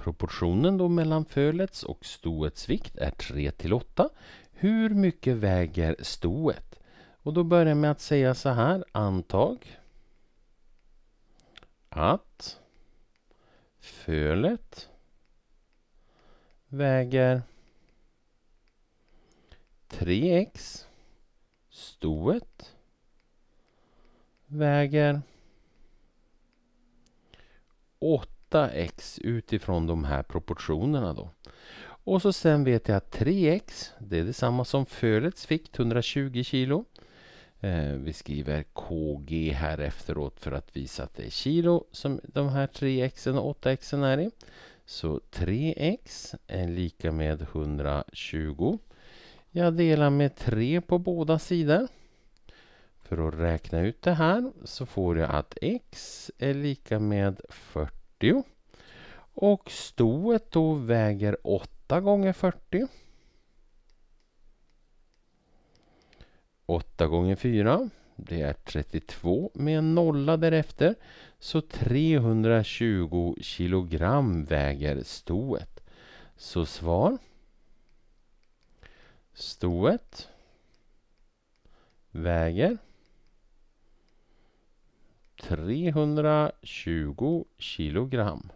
Proportionen då mellan fölets och stoets vikt är 3 till 8. Hur mycket väger stoet? Och då börjar jag med att säga så här, antag att fölet väger 3x stoet väger 8 8x utifrån de här proportionerna då. Och så sen vet jag att 3x, det är detsamma som fölets fick, 120 kilo. Eh, vi skriver KG här efteråt för att visa att det är kilo som de här 3x och 8x är i. Så 3x är lika med 120. Jag delar med 3 på båda sidor. För att räkna ut det här så får jag att x är lika med 40 40. Och stoet då väger 8 gånger 40. 8 gånger 4 det är 32 med en nolla därefter. Så 320 kilogram väger stoet. Så svar. Stoet väger 320 kilogram.